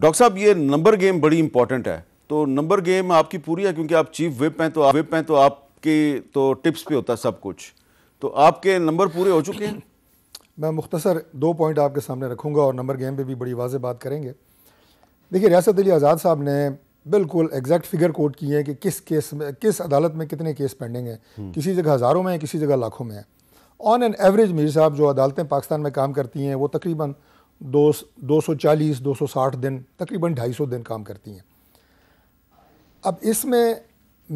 Doctor साहब ये number game बड़ी इंपॉर्टेंट है तो नंबर गेम आपकी पूरी है क्योंकि आप चीफ विप हैं तो आप विप हैं तो आपके तो टिप्स पे होता है सब कुछ तो आपके नंबर पूरे हो चुके हैं मैं मुख्तसर दो पॉइंट आपके सामने रखूंगा और नंबर गेम पे भी बड़ी वाजे बात करेंगे देखिए रियासत अली आज़ाद साहब ने बिल्कुल एग्जैक्ट फिगर कोट की है कि किस केस में किस अदालत में कितने केस पेंडिंग हैं हम्म। किसी जगह हज़ारों में है किसी जगह लाखों में है ऑन एन एवरेज मीर साहब जो अदालतें पाकिस्तान में काम करती हैं वो तकरीबन दो दो सौ चालीस दो सौ साठ दिन तकरीबन ढाई सौ दिन काम करती हैं अब इसमें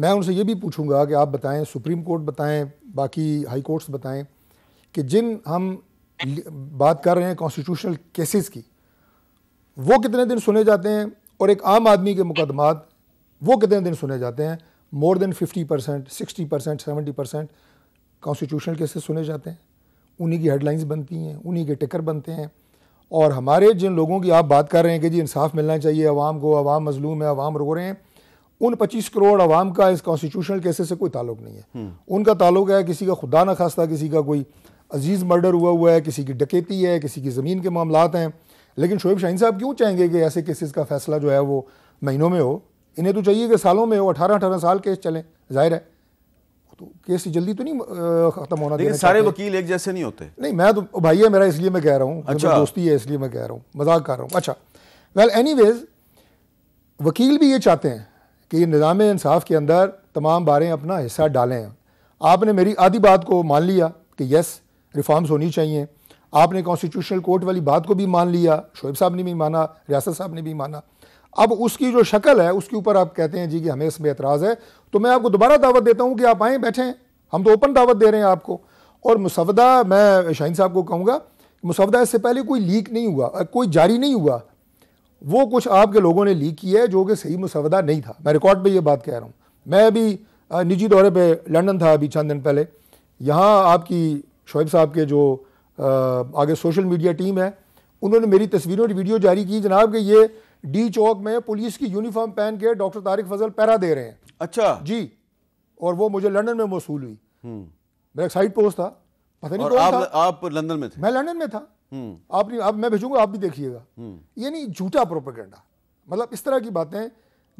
मैं उनसे ये भी पूछूंगा कि आप बताएं सुप्रीम कोर्ट बताएं बाकी हाई कोर्ट्स बताएं कि जिन हम बात कर रहे हैं कॉन्स्टिट्यूशनल केसेस की वो कितने दिन सुने जाते हैं और एक आम आदमी के मुकदमात वो कितने दिन सुने जाते हैं more than fifty percent sixty percent seventy percent constitutional cases सुने जाते हैं उन्हीं की हेडलाइंस बनती हैं उन्हीं के टिकर बनते हैं और हमारे जिन लोगों की आप बात कर रहे हैं कि जी इंसाफ मिलना चाहिए अवाम को आवाम मजलूम है अवाम रो रहे हैं उन 25 करोड़ आवाम का इस कॉन्स्टिट्यूशनल केसेस से कोई ताल्लुक नहीं है हम्म। उनका ताल्लुक है किसी का खुदा न खास्ता किसी का कोई अजीज़ मर्डर हुआ हुआ है किसी की डकेती है किसी की ज़मीन के मामला हैं लेकिन शोएब शाहीन साहब क्यों चाहेंगे कि ऐसे केसेस का फैसला जो है वो महीनों में हो इन्हें तो चाहिए कि सालों में हो अठारह अठारह साल केस चलें जाहिर है तो केस जल्दी तो नहीं खत्म होना देखिए सारे वकील एक जैसे नहीं होते नहीं मैं तो भाई है मेरा इसलिए मैं कह रहा हूँ मतलब अच्छा दोस्ती है इसलिए मैं कह रहा हूँ मजाक कर रहा हूँ अच्छा वेल एनी वकील भी ये चाहते हैं कि ये निज़ाम इंसाफ के अंदर तमाम बारें अपना हिस्सा डालें आपने मेरी आधी बात को मान लिया कि यस रिफॉर्म्स होनी चाहिए आपने कॉन्स्टिट्यूशनल कोर्ट वाली बात को भी मान लिया शोएब साहब ने भी माना रियासत साहब ने भी माना अब उसकी जो शक्ल है उसके ऊपर आप कहते हैं जी कि हमें इसमें एतराज़ है तो मैं आपको दोबारा दावत देता हूँ कि आप आएँ बैठें हम तो ओपन दावत दे रहे हैं आपको और मुसवदा मैं शाहीन साहब को कहूँगा मुसवदा इससे पहले कोई लीक नहीं हुआ कोई जारी नहीं हुआ वो कुछ आपके लोगों ने लीक किया है जो कि सही मुसवदा नहीं था मैं रिकॉर्ड पे ये बात कह रहा हूँ मैं अभी निजी दौरे पे लंदन था अभी चंद दिन पहले यहाँ आपकी शोएब साहब के जो आगे सोशल मीडिया टीम है उन्होंने मेरी तस्वीरों और वीडियो जारी की जनाब कि ये डी चौक में पुलिस की यूनिफॉर्म पहन के डॉक्टर तारिक फजल पैरा दे रहे हैं अच्छा जी और वो मुझे लंदन में मौसूल हुई हम्म। मेरा साइड पोस्ट था पता नहीं आप, था। आप लंदन में थे मैं लंदन में था हम्म। आप नहीं अब मैं भेजूंगा आप भी देखिएगा हम्म। ये नहीं झूठा प्रोपेगेंडा मतलब इस तरह की बातें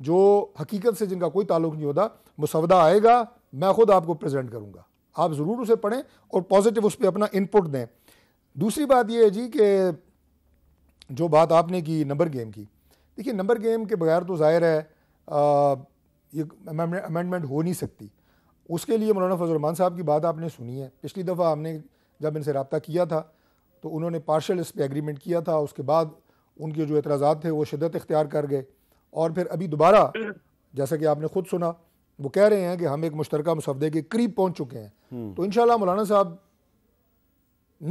जो हकीकत से जिनका कोई ताल्लुक नहीं होता मुसवदा आएगा मैं खुद आपको प्रेजेंट करूंगा आप ज़रूर उसे पढ़ें और पॉजिटिव उस पर अपना इनपुट दें दूसरी बात यह है जी कि जो बात आपने की नंबर गेम की देखिए नंबर गेम के बगैर तो ज़ाहिर है आ, ये अमेंडमेंट हो नहीं सकती उसके लिए मौलाना फजलरहमान साहब की बात आपने सुनी है पिछली दफ़ा हमने जब इनसे रबता किया था तो उन्होंने पार्शल इस पर एग्रीमेंट किया था उसके बाद उनके जो एतराज़ा थे वो शिदत इख्तियार कर गए और फिर अभी दोबारा जैसा कि आपने खुद सुना वो कह रहे हैं कि हम एक मुश्तरका मुसवदे के करीब पहुँच चुके हैं हम्म। तो इन मौलाना साहब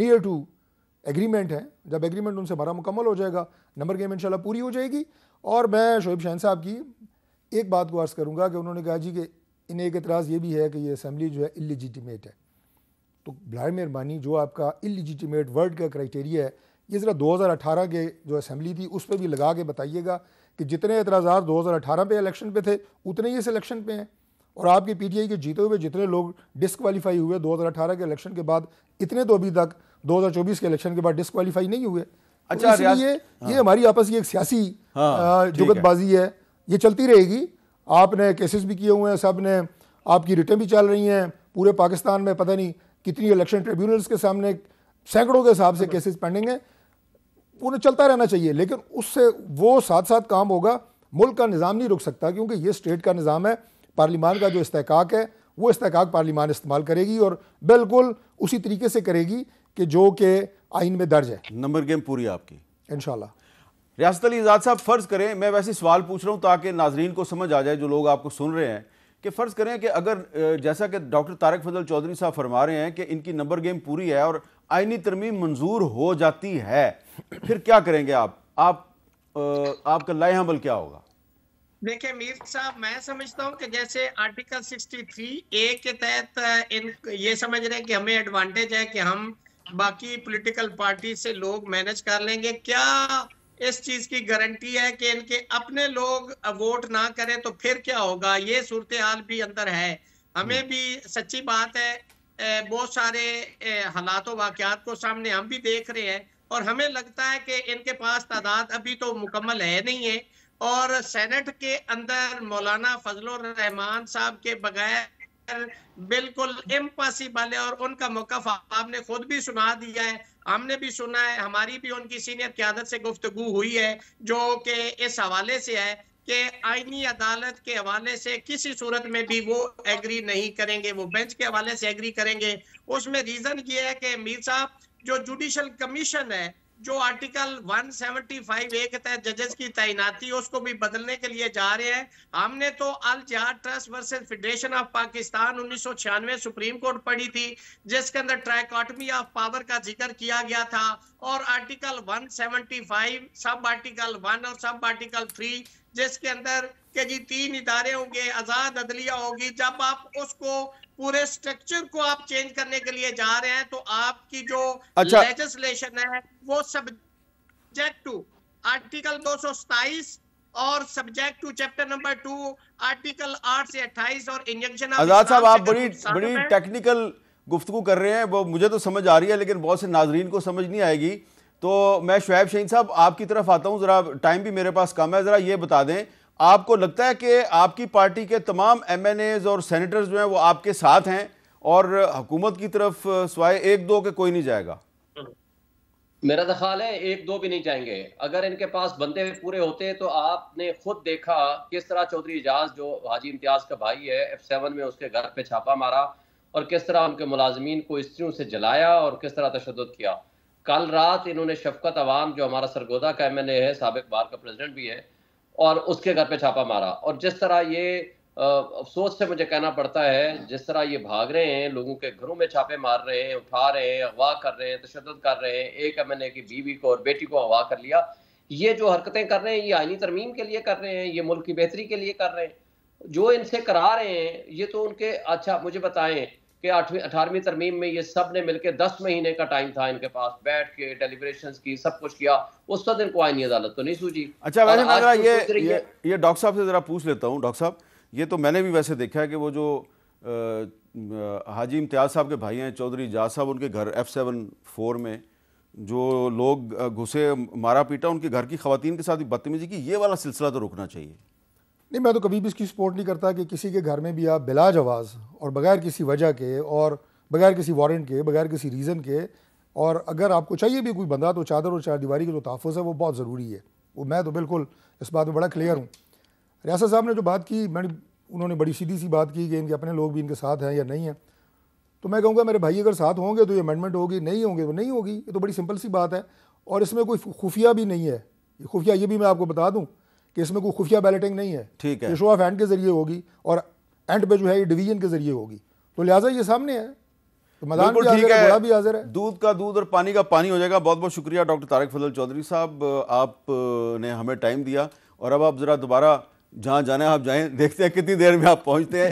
नियर टू एग्रीमेंट है जब एग्रीमेंट उनसे भरा मुकम्मल हो जाएगा नंबर गेम इंशाल्लाह पूरी हो जाएगी और मैं शोब शहन साहब की एक बात को अर्ज़ करूँगा कि उन्होंने कहा जी कि इन्हें एक एतराज़ ये भी है कि ये असम्बली जो है इलीजिटिमेट है तो भाई मेहरबानी जो आपका इलीजिटिमेट वर्ड का क्राइटेरिया है ये ज़रा 2018 के जो असम्बली थी उस पर भी लगा के बताइएगा कि जितने एतराज़ार 2018 पे इलेक्शन पे थे उतने ही इस इलेक्शन पे हैं और आपके पीटीआई के जीते हुए जितने लोग डिसक्वालीफाई हुए 2018 के इलेक्शन के बाद इतने तो अभी तक 2024 के इलेक्शन के बाद डिसक्वालीफाई नहीं हुए अच्छा तो ये हाँ। ये हमारी आपस की एक सियासी हाँ, जुगतबाजी है।, है ये चलती रहेगी आपने केसेस भी किए हुए हैं सब ने आपकी रिटर्न भी चल रही हैं पूरे पाकिस्तान में पता नहीं कितनी इलेक्शन ट्रिब्यूनल्स के सामने सैकड़ों के हिसाब से केसेस पेंडिंग है उन्हें चलता रहना चाहिए लेकिन उससे वो साथ साथ काम होगा मुल्क का निज़ाम नहीं रुक सकता क्योंकि ये स्टेट का निज़ाम है पार्लीमान का जो इसतक है वो इसतक पार्लीमान इस्तेमाल करेगी और बिल्कुल उसी तरीके से करेगी कि जो कि आइन में दर्ज है नंबर गेम पूरी आपकी इन रियासत अली आज़ाद साहब फ़र्ज़ करें मैं वैसे सवाल पूछ रहा हूँ ताकि नाजरीन को समझ आ जाए जो लोग आपको सुन रहे हैं कि फ़र्ज़ करें कि अगर जैसा कि डॉक्टर तारक फजल चौधरी साहब फरमा रहे हैं कि इनकी नंबर गेम पूरी है और आइनी तरमीम मंजूर हो जाती है फिर क्या करेंगे आप आप आपका लाए अमल क्या होगा देखिये मीर साहब मैं समझता हूँ कि जैसे आर्टिकल 63 ए के तहत इन ये समझ रहे हैं कि हमें एडवांटेज है कि हम बाकी पॉलिटिकल पार्टी से लोग मैनेज कर लेंगे क्या इस चीज की गारंटी है कि इनके अपने लोग वोट ना करें तो फिर क्या होगा ये सूरत हाल भी अंदर है हमें हम्म। भी सच्ची बात है बहुत सारे हालात वाकत को सामने हम भी देख रहे हैं और हमें लगता है कि इनके पास तादाद अभी तो मुकम्मल है नहीं है और सेनेट के अंदर मौलाना फजलुर रहमान साहब के बगैर बिल्कुल इम्पॉसिबल है और उनका मौका आपने खुद भी सुना दिया है हमने भी सुना है हमारी भी उनकी सीनियर क्यादत से गुफ्तगु हुई है जो कि इस हवाले से है कि आइनी अदालत के हवाले से किसी सूरत में भी वो एग्री नहीं करेंगे वो बेंच के हवाले से एग्री करेंगे उसमें रीजन ये है कि मीर साहब जो जुडिशल कमीशन है जो आर्टिकल 175 ए के तहत जजेस की तैनाती उसको भी बदलने के लिए जा रहे हैं हमने तो Al Jehad trust versus federation of Pakistan उन्नीस सुप्रीम कोर्ट पढ़ी थी जिसके अंदर ट्राइकॉटमी ऑफ पावर का जिक्र किया गया था और आर्टिकल 175 सब आर्टिकल वन और सब आर्टिकल थ्री जिसके अंदर के जी तीन इदारे होंगे आजाद अदलिया होगी जब आप उसको पूरे स्ट्रक्चर को आप चेंज करने के लिए जा रहे हैं तो आपकी जो अच्छा। लेजिस्लेशन है वो सब्जेक्ट टू आर्टिकल दो और subject to chapter number two article आठ से अट्ठाईस और इंजेक्शन आजाद साहब आप बड़ी बड़ी टेक्निकल गुफ्तु कर रहे हैं वो मुझे तो समझ आ रही है लेकिन बहुत से नाजरीन को समझ नहीं आएगी तो मैं शुएब शहीन साहब आपकी तरफ आता हूँ ज़रा टाइम भी मेरे पास कम है ज़रा ये बता दें आपको लगता है कि आपकी पार्टी के तमाम एम एन एज और सेनेटर्स जो हैं वो आपके साथ हैं और हुकूमत की तरफ सवाए एक दो के कोई नहीं जाएगा मेरा तो ख्याल है एक दो भी नहीं जाएंगे अगर इनके पास बंदे पूरे होते तो आपने खुद देखा किस तरह चौधरी एजाज जो हाजी इम्तियाज का भाई है एफ सेवन में उसके घर पे छापा मारा और किस तरह उनके मुलाजमीन को स्त्रियों से जलाया और किस तरह तशद किया कल रात इन्होंने शफकत अवाम जो हमारा सरगोदा का एम एन ए है सबक बार का प्रेसिडेंट भी है और उसके घर पे छापा मारा और जिस तरह ये अफसोस से मुझे कहना पड़ता है जिस तरह ये भाग रहे हैं लोगों के घरों में छापे मार रहे हैं उठा रहे हैं अगवा कर रहे हैं तशद कर रहे हैं एक एम एन ए की बीवी को और बेटी को अगवा कर लिया ये जो हरकतें कर रहे हैं ये आइनी तरमीम के लिए कर रहे हैं ये मुल्क की बेहतरी के लिए कर रहे हैं जो इनसे करा रहे हैं ये तो उनके अच्छा मुझे बताएं कि आठवीं अठारहवीं तरमीम में ये सब ने मिलकर दस महीने का टाइम था इनके पास बैठ के डेलीब्रेशन की सब कुछ किया उस दिन को आईनी अदालत तो नहीं सूझी अच्छा वैसे ये, ये ये, ये डॉक्टर साहब से ज़रा पूछ लेता हूँ डॉक्टर साहब ये तो मैंने भी वैसे देखा है कि वो जो आ, हाजी इम्तियाज़ साहब के भाई हैं चौधरी जाज साहब उनके घर एफ सेवन फोर में जो लोग घुसे मारा पीटा उनके घर की खातन के साथ बदतमीजी की ये वाला सिलसिला तो रुकना चाहिए नहीं मैं तो कभी भी इसकी सपोर्ट नहीं करता कि किसी के घर में भी आप बिला जवाज़ और बगैर किसी वजह के और बगैर किसी वारंट के बगैर किसी रीज़न के और अगर आपको चाहिए भी कोई बंदा तो चादर और चार दीवारी का जो तहफ़ है वो बहुत ज़रूरी है वो मैं तो बिल्कुल इस बात में बड़ा क्लियर हूँ रियासत साहब ने जो बात की मैंने उन्होंने बड़ी सीधी सी बात की कि इनके अपने लोग भी इनके साथ हैं या नहीं हैं तो मैं कहूँगा मेरे भाई अगर साथ होंगे तो ये अमेंडमेंट होगी नहीं होंगे तो नहीं होगी ये तो बड़ी सिंपल सी बात है और इसमें कोई खुफिया भी नहीं है खुफिया ये भी मैं आपको बता दूँ कि इसमें कोई खुफिया बैलेटिंग नहीं है ठीक है शो ऑफ हैंड के जरिए होगी और एंड पे जो है ये डिवीजन के जरिए होगी तो लिहाजा ये सामने है तो मैदान भी ठीक है, भी हाजिर है दूध का दूध और पानी का पानी हो जाएगा बहुत बहुत शुक्रिया डॉक्टर तारक फजल चौधरी साहब आपने हमें टाइम दिया और अब आप ज़रा दोबारा जहाँ जाना है आप जाए देखते हैं कितनी देर में आप पहुँचते हैं